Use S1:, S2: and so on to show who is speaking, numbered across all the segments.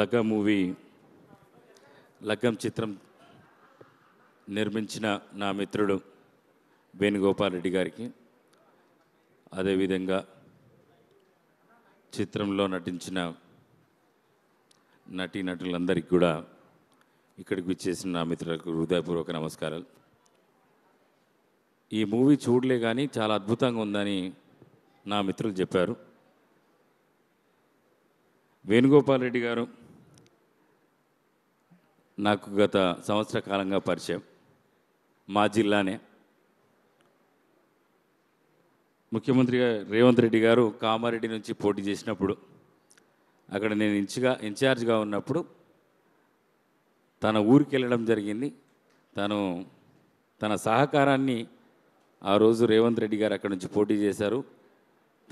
S1: లగ్గ movie లగ్గం చిత్రం నిర్మించిన నా మిత్రుడు వేణుగోపాల్ రెడ్డి గారికి అదేవిధంగా చిత్రంలో నటించిన నటీనటులందరికీ కూడా ఇక్కడికి వచ్చేసిన నా మిత్రులకు హృదయపూర్వక నమస్కారాలు ఈ మూవీ చూడలే కానీ చాలా అద్భుతంగా ఉందని నా మిత్రులు చెప్పారు వేణుగోపాల్ రెడ్డి గారు నాకు గత సంవత్సర కాలంగా పరిచయం మా జిల్లానే ముఖ్యమంత్రిగా రేవంత్ రెడ్డి గారు కామారెడ్డి నుంచి పోటీ చేసినప్పుడు అక్కడ నేను ఇంచుగా ఇన్ఛార్జ్గా ఉన్నప్పుడు తన ఊరికి వెళ్ళడం జరిగింది తను తన సహకారాన్ని ఆ రోజు రేవంత్ రెడ్డి గారు అక్కడ నుంచి పోటీ చేశారు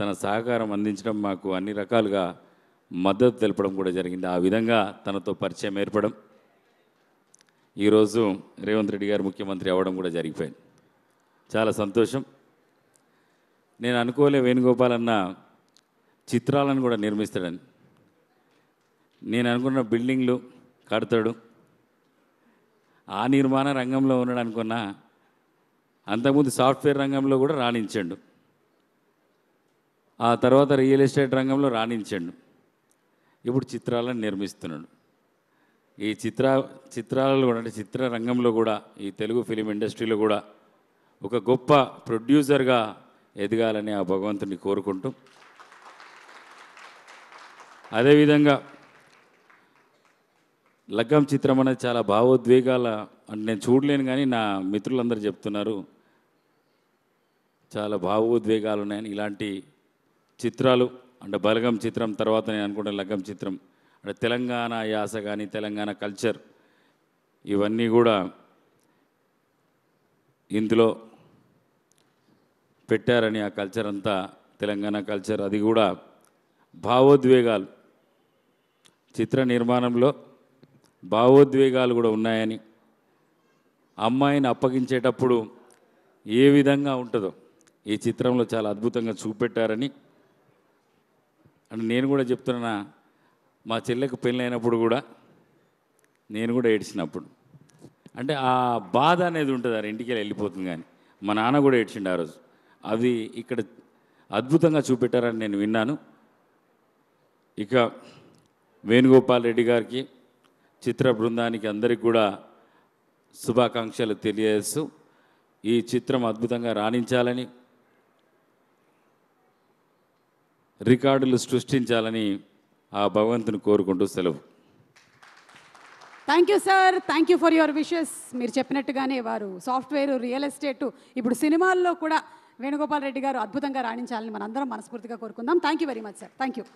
S1: తన సహకారం అందించడం మాకు అన్ని రకాలుగా మద్దతు తెలపడం కూడా జరిగింది ఆ విధంగా తనతో పరిచయం ఏర్పడం ఈరోజు రేవంత్ రెడ్డి గారు ముఖ్యమంత్రి అవ్వడం కూడా జరిగిపోయింది చాలా సంతోషం నేను అనుకోలే వేణుగోపాల్ అన్న చిత్రాలను కూడా నిర్మిస్తాడని నేను అనుకున్న బిల్డింగ్లు కడతాడు ఆ నిర్మాణ రంగంలో ఉన్నాడు అనుకున్నా అంతకుముందు సాఫ్ట్వేర్ రంగంలో కూడా రాణించండు ఆ తర్వాత రియల్ ఎస్టేట్ రంగంలో రాణించండు ఇప్పుడు చిత్రాలను నిర్మిస్తున్నాడు ఈ చిత్ర చిత్రాలలో కూడా అంటే చిత్రరంగంలో కూడా ఈ తెలుగు ఫిలిం ఇండస్ట్రీలో కూడా ఒక గొప్ప ప్రొడ్యూసర్గా ఎదగాలని ఆ భగవంతుని కోరుకుంటూ అదేవిధంగా లగ్గం చిత్రం అనేది చాలా భావోద్వేగాల అంటే నేను చూడలేను కానీ నా మిత్రులందరూ చెప్తున్నారు చాలా భావోద్వేగాలు ఉన్నాయని ఇలాంటి చిత్రాలు అంటే బలగం చిత్రం తర్వాత నేను అనుకుంటే లగ్గం చిత్రం అంటే తెలంగాణ యాస కానీ తెలంగాణ కల్చర్ ఇవన్నీ కూడా ఇందులో పెట్టారని ఆ కల్చర్ అంతా తెలంగాణ కల్చర్ అది కూడా భావోద్వేగాలు చిత్ర నిర్మాణంలో భావోద్వేగాలు కూడా ఉన్నాయని అమ్మాయిని అప్పగించేటప్పుడు ఏ విధంగా ఉంటుందో ఈ చిత్రంలో చాలా అద్భుతంగా చూపెట్టారని అంటే నేను కూడా చెప్తున్నా మా చెల్లెకు పెళ్ళైనప్పుడు కూడా నేను కూడా ఏడ్చినప్పుడు అంటే ఆ బాధ అనేది ఉంటుంది ఆ ఇంటికి వెళ్ళిపోతుంది కానీ మా నాన్న కూడా ఏడ్చిండు ఆ రోజు అవి ఇక్కడ అద్భుతంగా చూపెట్టారని నేను విన్నాను ఇక వేణుగోపాల్ రెడ్డి గారికి చిత్ర బృందానికి అందరికి కూడా శుభాకాంక్షలు తెలియజేస్తూ ఈ చిత్రం అద్భుతంగా రాణించాలని రికార్డులు సృష్టించాలని ఆ భగవంతుని కోరుకుంటూ సెలవు thank you sir thank you for your wishes మీరు చెప్పినట్టుగానే వారు సాఫ్ట్వేర్ రియల్ ఎస్టేట్ ఇప్పుడు సినిమాల్లో కూడా వేణుగోపాల్ రెడ్డి గారు అద్భుతంగా రాణించాలని మనందరం మనస్ఫూర్తిగా కోరుకుందాం thank you very much sir thank you